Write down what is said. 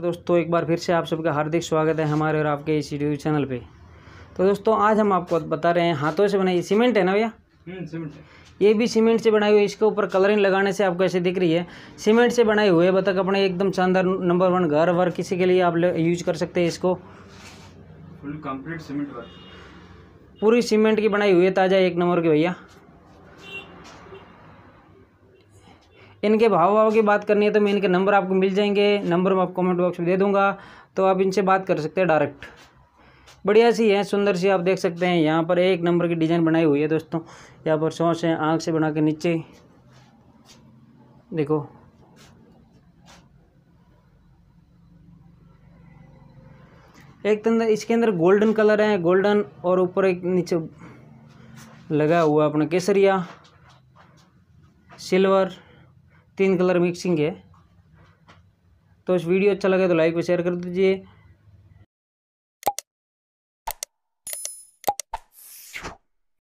दोस्तों एक बार फिर से आप सबका हार्दिक स्वागत है हमारे और आपके इस यूट्यूब चैनल पे तो दोस्तों आज हम आपको बता रहे हैं हाथों से बनाई सीमेंट है ना भैया हम्म, ये भी सीमेंट से बनाई हुई इसके ऊपर कलरिंग लगाने से आपको ऐसे दिख रही है सीमेंट से बनाई हुई है बतक अपने एकदम शानदार नंबर वन घर वर किसी के लिए आप यूज कर सकते हैं इसको फुल सीमेंट वर्क पूरी सीमेंट की बनाई हुई है ताज़ा एक नंबर की भैया इनके भाव भाव की बात करनी है तो मैं इनके नंबर आपको मिल जाएंगे नंबर मैं आप कमेंट बॉक्स में दे दूंगा तो आप इनसे बात कर सकते हैं डायरेक्ट बढ़िया सी है सुंदर सी आप देख सकते हैं यहाँ पर एक नंबर की डिज़ाइन बनाई हुई है दोस्तों यहाँ पर सोच है आँख से बना के नीचे देखो एक तो इसके अंदर गोल्डन कलर है गोल्डन और ऊपर एक नीचे लगा हुआ अपना केसरिया सिल्वर तीन कलर मिक्सिंग है तो इस वीडियो अच्छा लगे तो लाइक व शेयर कर दीजिए